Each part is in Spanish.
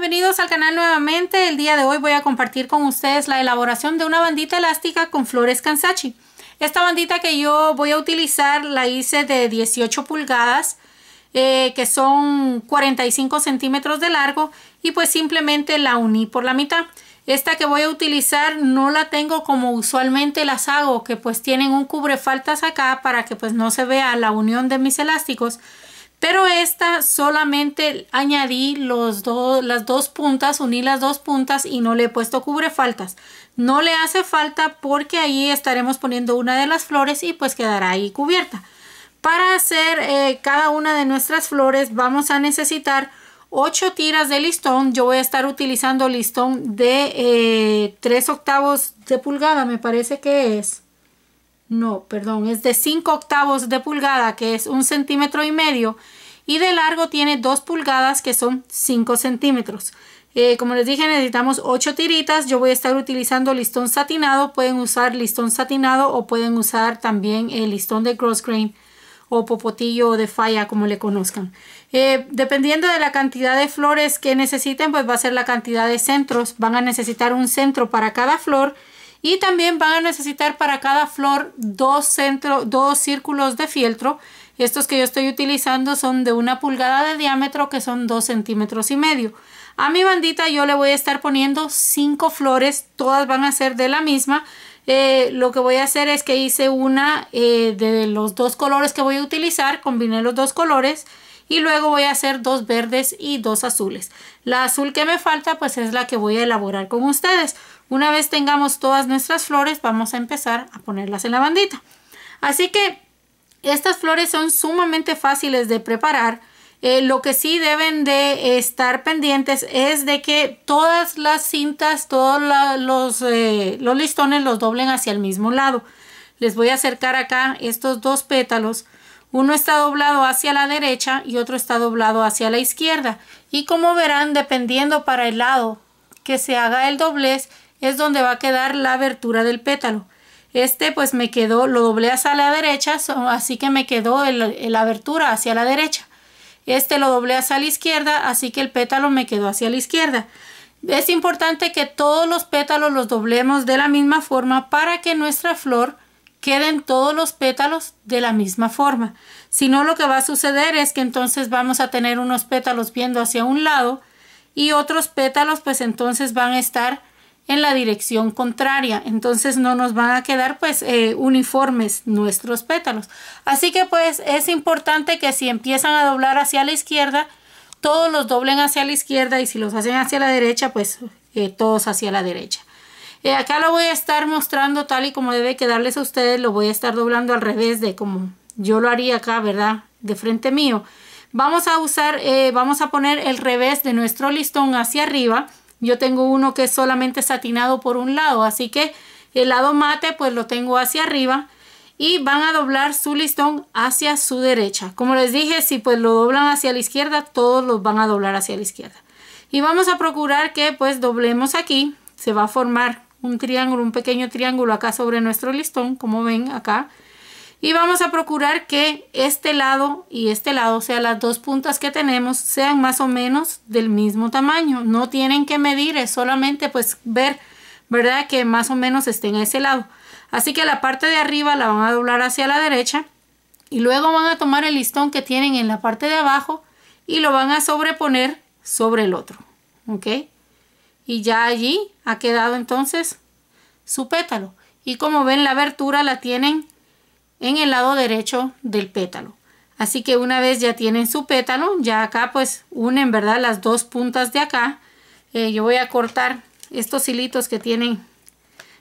bienvenidos al canal nuevamente. El día de hoy voy a compartir con ustedes la elaboración de una bandita elástica con flores kansachi. Esta bandita que yo voy a utilizar la hice de 18 pulgadas, eh, que son 45 centímetros de largo y pues simplemente la uní por la mitad. Esta que voy a utilizar no la tengo como usualmente las hago, que pues tienen un cubre faltas acá para que pues no se vea la unión de mis elásticos pero esta solamente añadí los las dos puntas, uní las dos puntas y no le he puesto cubre faltas. No le hace falta porque ahí estaremos poniendo una de las flores y pues quedará ahí cubierta. Para hacer eh, cada una de nuestras flores vamos a necesitar 8 tiras de listón. Yo voy a estar utilizando listón de 3 eh, octavos de pulgada, me parece que es no, perdón, es de 5 octavos de pulgada, que es un centímetro y medio, y de largo tiene 2 pulgadas, que son 5 centímetros. Eh, como les dije, necesitamos 8 tiritas. Yo voy a estar utilizando listón satinado. Pueden usar listón satinado o pueden usar también el eh, listón de cross grain o popotillo o de falla, como le conozcan. Eh, dependiendo de la cantidad de flores que necesiten, pues va a ser la cantidad de centros. Van a necesitar un centro para cada flor y también van a necesitar para cada flor dos, dos círculos de fieltro. Estos que yo estoy utilizando son de una pulgada de diámetro que son dos centímetros y medio. A mi bandita yo le voy a estar poniendo cinco flores, todas van a ser de la misma. Eh, lo que voy a hacer es que hice una eh, de los dos colores que voy a utilizar, combiné los dos colores y luego voy a hacer dos verdes y dos azules. La azul que me falta pues es la que voy a elaborar con ustedes. Una vez tengamos todas nuestras flores, vamos a empezar a ponerlas en la bandita. Así que estas flores son sumamente fáciles de preparar. Eh, lo que sí deben de estar pendientes es de que todas las cintas, todos los, eh, los listones los doblen hacia el mismo lado. Les voy a acercar acá estos dos pétalos. Uno está doblado hacia la derecha y otro está doblado hacia la izquierda. Y como verán, dependiendo para el lado que se haga el doblez, es donde va a quedar la abertura del pétalo. Este pues me quedó, lo doblé hacia la derecha, así que me quedó la abertura hacia la derecha. Este lo doblé hacia la izquierda, así que el pétalo me quedó hacia la izquierda. Es importante que todos los pétalos los doblemos de la misma forma para que nuestra flor queden todos los pétalos de la misma forma. Si no, lo que va a suceder es que entonces vamos a tener unos pétalos viendo hacia un lado y otros pétalos pues entonces van a estar en la dirección contraria. Entonces no nos van a quedar pues eh, uniformes nuestros pétalos. Así que pues es importante que si empiezan a doblar hacia la izquierda, todos los doblen hacia la izquierda y si los hacen hacia la derecha, pues eh, todos hacia la derecha. Eh, acá lo voy a estar mostrando tal y como debe quedarles a ustedes. Lo voy a estar doblando al revés de como yo lo haría acá, ¿verdad? De frente mío. Vamos a usar, vamos a poner el revés de nuestro listón hacia arriba yo tengo uno que es solamente satinado por un lado, así que el lado mate pues lo tengo hacia arriba y van a doblar su listón hacia su derecha. Como les dije, si pues lo doblan hacia la izquierda, todos los van a doblar hacia la izquierda. Y vamos a procurar que pues doblemos aquí, se va a formar un triángulo, un pequeño triángulo acá sobre nuestro listón, como ven acá y vamos a procurar que este lado y este lado, o sea, las dos puntas que tenemos sean más o menos del mismo tamaño. No tienen que medir, es solamente pues ver, ¿verdad? Que más o menos estén a ese lado. Así que la parte de arriba la van a doblar hacia la derecha y luego van a tomar el listón que tienen en la parte de abajo y lo van a sobreponer sobre el otro. ¿Ok? Y ya allí ha quedado entonces su pétalo. Y como ven la abertura la tienen en el lado derecho del pétalo. Así que una vez ya tienen su pétalo, ya acá pues unen, ¿verdad? Las dos puntas de acá. Eh, yo voy a cortar estos hilitos que tienen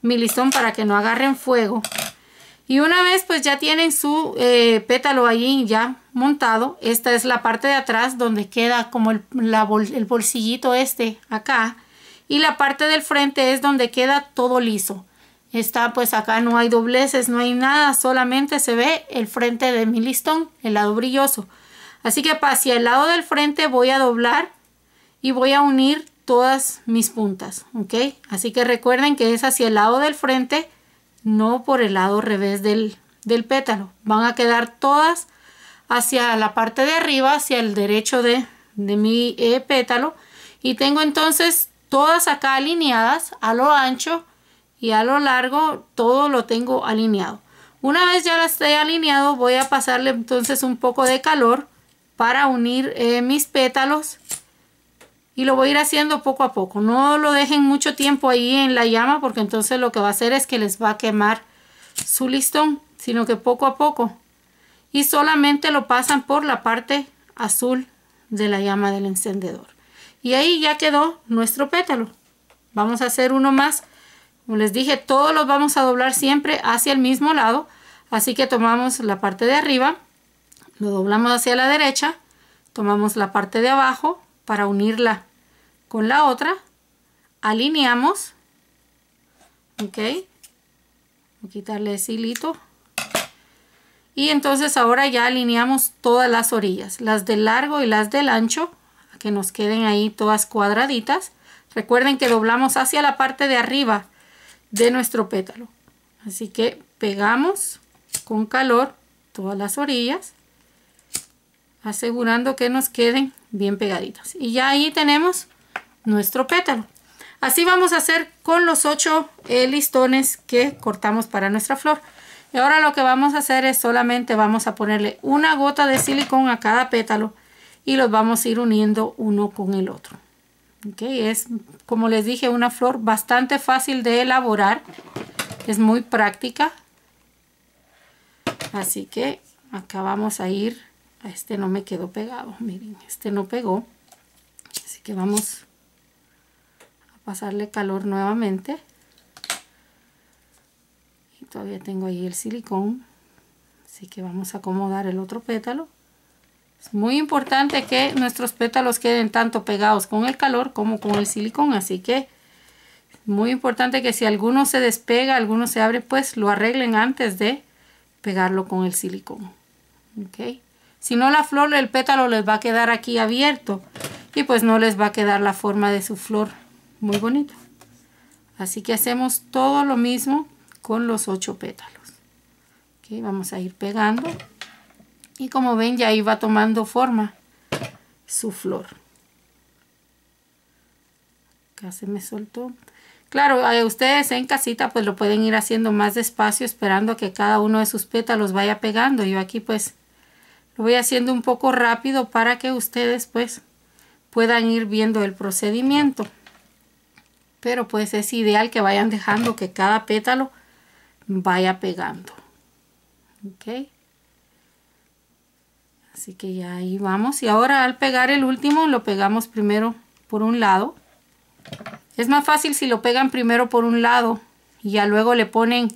mi listón para que no agarren fuego. Y una vez pues ya tienen su eh, pétalo ahí ya montado, esta es la parte de atrás donde queda como el, el bolsillito este acá. Y la parte del frente es donde queda todo liso. Está pues acá no hay dobleces, no hay nada, solamente se ve el frente de mi listón, el lado brilloso. Así que hacia el lado del frente voy a doblar y voy a unir todas mis puntas, ¿ok? Así que recuerden que es hacia el lado del frente, no por el lado revés del, del pétalo. Van a quedar todas hacia la parte de arriba, hacia el derecho de, de mi eh, pétalo. Y tengo entonces todas acá alineadas a lo ancho y a lo largo todo lo tengo alineado. Una vez ya lo esté alineado voy a pasarle entonces un poco de calor para unir eh, mis pétalos y lo voy a ir haciendo poco a poco. No lo dejen mucho tiempo ahí en la llama porque entonces lo que va a hacer es que les va a quemar su listón, sino que poco a poco. Y solamente lo pasan por la parte azul de la llama del encendedor. Y ahí ya quedó nuestro pétalo. Vamos a hacer uno más como les dije, todos los vamos a doblar siempre hacia el mismo lado. Así que tomamos la parte de arriba, lo doblamos hacia la derecha, tomamos la parte de abajo para unirla con la otra, alineamos, ok, voy a quitarle ese hilito, y entonces ahora ya alineamos todas las orillas, las de largo y las del ancho, que nos queden ahí todas cuadraditas. Recuerden que doblamos hacia la parte de arriba de nuestro pétalo. Así que pegamos con calor todas las orillas, asegurando que nos queden bien pegaditos Y ya ahí tenemos nuestro pétalo. Así vamos a hacer con los 8 eh, listones que cortamos para nuestra flor. Y ahora lo que vamos a hacer es solamente vamos a ponerle una gota de silicón a cada pétalo y los vamos a ir uniendo uno con el otro es, como les dije, una flor bastante fácil de elaborar. Es muy práctica. Así que acá vamos a ir. A este no me quedó pegado. Miren, este no pegó. Así que vamos a pasarle calor nuevamente. Y todavía tengo ahí el silicón. Así que vamos a acomodar el otro pétalo. Es muy importante que nuestros pétalos queden tanto pegados con el calor como con el silicón, así que muy importante que si alguno se despega, alguno se abre, pues lo arreglen antes de pegarlo con el silicón. Si no, la flor, el pétalo les va a quedar aquí abierto y pues no les va a quedar la forma de su flor muy bonita. Así que hacemos todo lo mismo con los ocho pétalos. ¿Okay? Vamos a ir pegando. Y como ven, ya iba tomando forma su flor. Acá se me soltó. Claro, eh, ustedes en casita pues lo pueden ir haciendo más despacio esperando que cada uno de sus pétalos vaya pegando. Yo aquí pues lo voy haciendo un poco rápido para que ustedes pues puedan ir viendo el procedimiento. Pero pues es ideal que vayan dejando que cada pétalo vaya pegando. Ok. Así que ya ahí vamos. Y ahora al pegar el último lo pegamos primero por un lado. Es más fácil si lo pegan primero por un lado y ya luego le ponen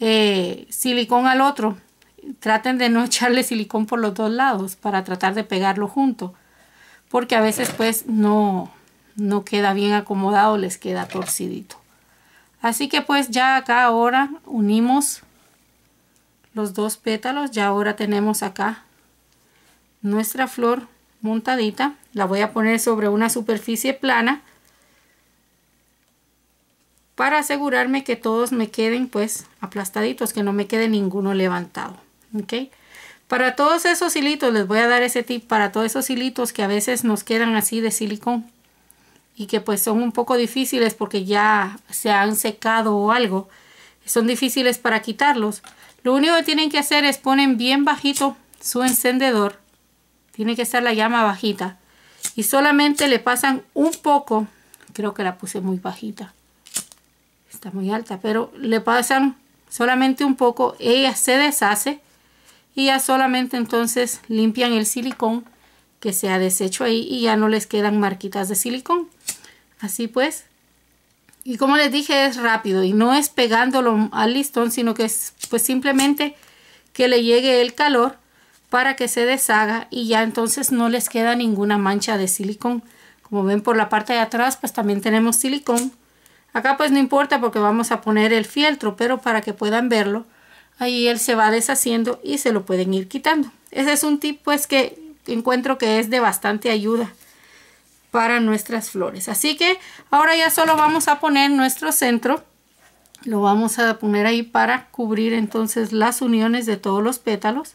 eh, silicón al otro. Traten de no echarle silicón por los dos lados para tratar de pegarlo junto. Porque a veces pues no, no queda bien acomodado, les queda torcidito. Así que pues ya acá ahora unimos los dos pétalos. Ya ahora tenemos acá nuestra flor montadita. La voy a poner sobre una superficie plana para asegurarme que todos me queden pues aplastaditos, que no me quede ninguno levantado. ¿ok? Para todos esos hilitos, les voy a dar ese tip, para todos esos hilitos que a veces nos quedan así de silicón y que pues son un poco difíciles porque ya se han secado o algo, son difíciles para quitarlos. Lo único que tienen que hacer es ponen bien bajito su encendedor tiene que estar la llama bajita. Y solamente le pasan un poco. Creo que la puse muy bajita. Está muy alta. Pero le pasan solamente un poco. Ella se deshace. Y ya solamente entonces limpian el silicón que se ha deshecho ahí. Y ya no les quedan marquitas de silicón. Así pues. Y como les dije es rápido. Y no es pegándolo al listón. Sino que es pues simplemente que le llegue el calor para que se deshaga y ya entonces no les queda ninguna mancha de silicón. Como ven por la parte de atrás pues también tenemos silicón. Acá pues no importa porque vamos a poner el fieltro, pero para que puedan verlo, ahí él se va deshaciendo y se lo pueden ir quitando. Ese es un tip pues que encuentro que es de bastante ayuda para nuestras flores. Así que ahora ya solo vamos a poner nuestro centro. Lo vamos a poner ahí para cubrir entonces las uniones de todos los pétalos.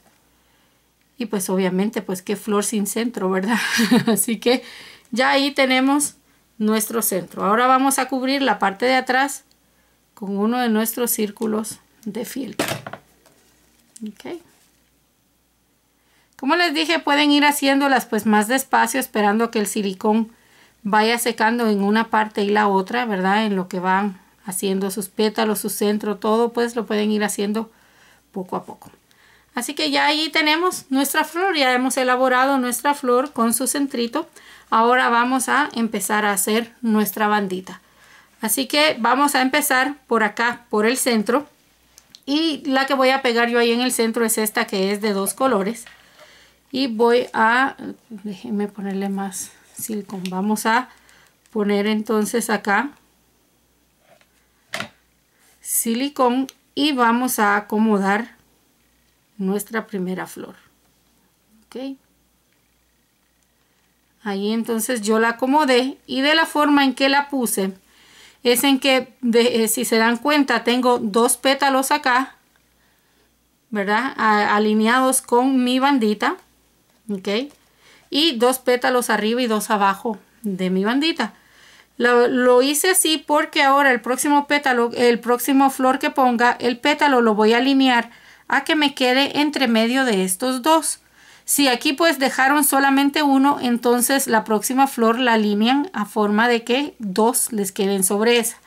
Y pues obviamente, pues qué flor sin centro, ¿verdad? Así que ya ahí tenemos nuestro centro. Ahora vamos a cubrir la parte de atrás con uno de nuestros círculos de fieltro. Como les dije, pueden ir haciéndolas pues más despacio, esperando que el silicón vaya secando en una parte y la otra, ¿verdad? En lo que van haciendo sus pétalos, su centro, todo, pues lo pueden ir haciendo poco a poco. Así que ya ahí tenemos nuestra flor, ya hemos elaborado nuestra flor con su centrito. Ahora vamos a empezar a hacer nuestra bandita. Así que vamos a empezar por acá, por el centro. Y la que voy a pegar yo ahí en el centro es esta que es de dos colores. Y voy a, déjenme ponerle más silicón. Vamos a poner entonces acá silicón y vamos a acomodar nuestra primera flor. Ahí entonces yo la acomodé y de la forma en que la puse es en que, eh, si se dan cuenta, tengo dos pétalos acá, ¿verdad? alineados con mi bandita, ¿ok? Y dos pétalos arriba y dos abajo de mi bandita. Lo, lo, hice así porque ahora el próximo pétalo, el próximo flor que ponga, el pétalo lo voy a alinear a que me quede entre medio de estos dos. Si aquí pues dejaron solamente uno, entonces la próxima flor la alinean a forma de que dos les queden sobre esa.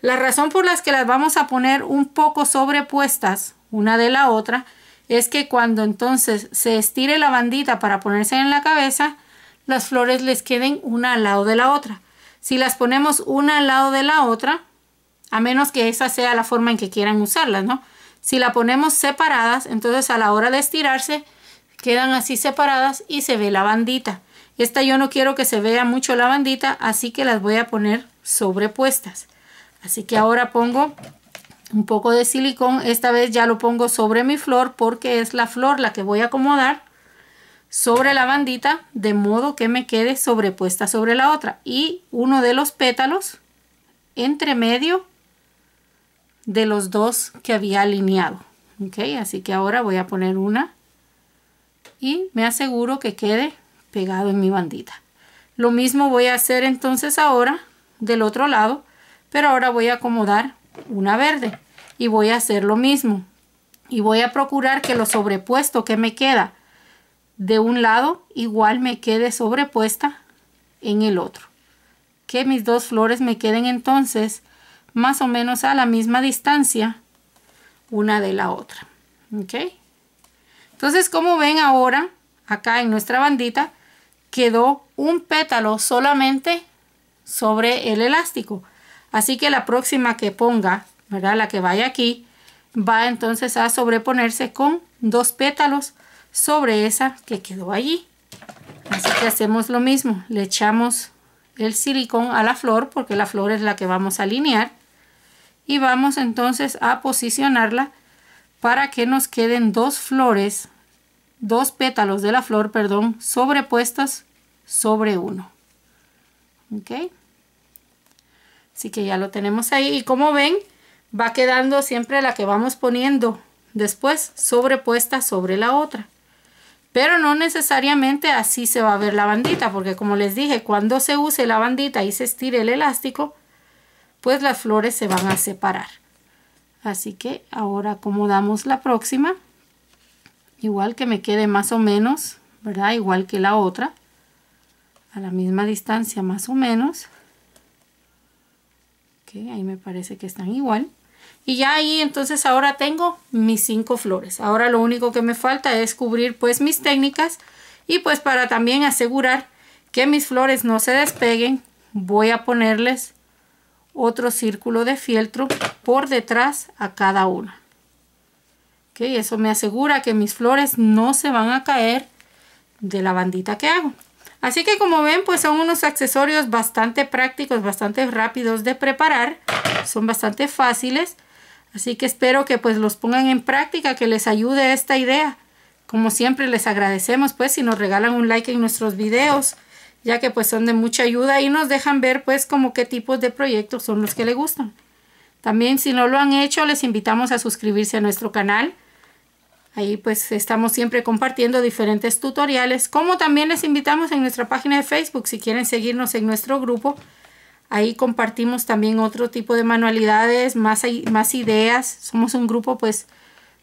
La razón por las que las vamos a poner un poco sobrepuestas una de la otra es que cuando entonces se estire la bandita para ponerse en la cabeza, las flores les queden una al lado de la otra. Si las ponemos una al lado de la otra, a menos que esa sea la forma en que quieran usarlas, ¿no? Si la ponemos separadas, entonces a la hora de estirarse, quedan así separadas y se ve la bandita. Esta yo no quiero que se vea mucho la bandita, así que las voy a poner sobrepuestas. Así que ahora pongo un poco de silicón. Esta vez ya lo pongo sobre mi flor porque es la flor la que voy a acomodar sobre la bandita de modo que me quede sobrepuesta sobre la otra. Y uno de los pétalos entre medio de los dos que había alineado. ¿Ok? Así que ahora voy a poner una y me aseguro que quede pegado en mi bandita. Lo mismo voy a hacer entonces ahora del otro lado, pero ahora voy a acomodar una verde y voy a hacer lo mismo. Y voy a procurar que lo sobrepuesto que me queda de un lado igual me quede sobrepuesta en el otro. Que mis dos flores me queden entonces más o menos a la misma distancia una de la otra. ¿Ok? Entonces, como ven ahora, acá en nuestra bandita, quedó un pétalo solamente sobre el elástico. Así que la próxima que ponga, ¿verdad? La que vaya aquí, va entonces a sobreponerse con dos pétalos sobre esa que quedó allí. Así que hacemos lo mismo, le echamos el silicón a la flor porque la flor es la que vamos a alinear y vamos entonces a posicionarla para que nos queden dos flores, dos pétalos de la flor, perdón, sobrepuestas sobre uno. ¿Ok? Así que ya lo tenemos ahí y como ven va quedando siempre la que vamos poniendo después sobrepuesta sobre la otra. Pero no necesariamente así se va a ver la bandita porque como les dije cuando se use la bandita y se estire el elástico pues las flores se van a separar. Así que ahora acomodamos la próxima, igual que me quede más o menos, ¿verdad? Igual que la otra, a la misma distancia más o menos. Que ahí me parece que están igual. Y ya ahí entonces ahora tengo mis cinco flores. Ahora lo único que me falta es cubrir pues mis técnicas y pues para también asegurar que mis flores no se despeguen voy a ponerles otro círculo de fieltro por detrás a cada una. Okay, eso me asegura que mis flores no se van a caer de la bandita que hago. Así que como ven, pues son unos accesorios bastante prácticos, bastante rápidos de preparar. Son bastante fáciles. Así que espero que pues los pongan en práctica, que les ayude esta idea. Como siempre les agradecemos pues si nos regalan un like en nuestros videos ya que pues son de mucha ayuda y nos dejan ver pues como qué tipos de proyectos son los que le gustan. También si no lo han hecho, les invitamos a suscribirse a nuestro canal. Ahí pues estamos siempre compartiendo diferentes tutoriales, como también les invitamos en nuestra página de Facebook si quieren seguirnos en nuestro grupo. Ahí compartimos también otro tipo de manualidades, más, más ideas. Somos un grupo pues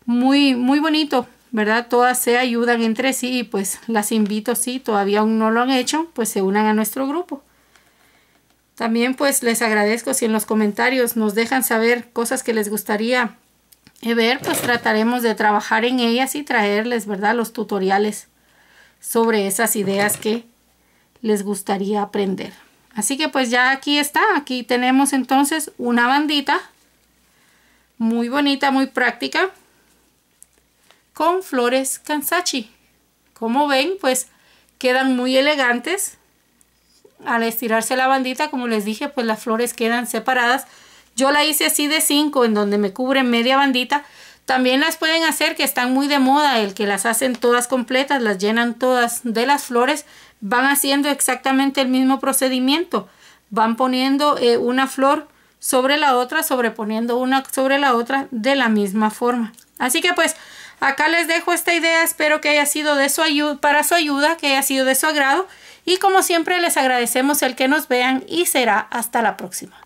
muy, muy bonito, ¿verdad? Todas se ayudan entre sí y pues las invito, si todavía aún no lo han hecho, pues se unan a nuestro grupo. También pues les agradezco si en los comentarios nos dejan saber cosas que les gustaría eh, ver, pues trataremos de trabajar en ellas y traerles, ¿verdad? Los tutoriales sobre esas ideas que les gustaría aprender. Así que pues ya aquí está, aquí tenemos entonces una bandita muy bonita, muy práctica, con flores kansachi. Como ven, pues quedan muy elegantes. Al estirarse la bandita, como les dije, pues las flores quedan separadas. Yo la hice así de 5, en donde me cubre media bandita. También las pueden hacer, que están muy de moda, el que las hacen todas completas, las llenan todas de las flores. Van haciendo exactamente el mismo procedimiento. Van poniendo eh, una flor sobre la otra, sobreponiendo una sobre la otra de la misma forma. Así que pues Acá les dejo esta idea, espero que haya sido de su ayuda, para su ayuda, que haya sido de su agrado. Y como siempre les agradecemos el que nos vean y será hasta la próxima.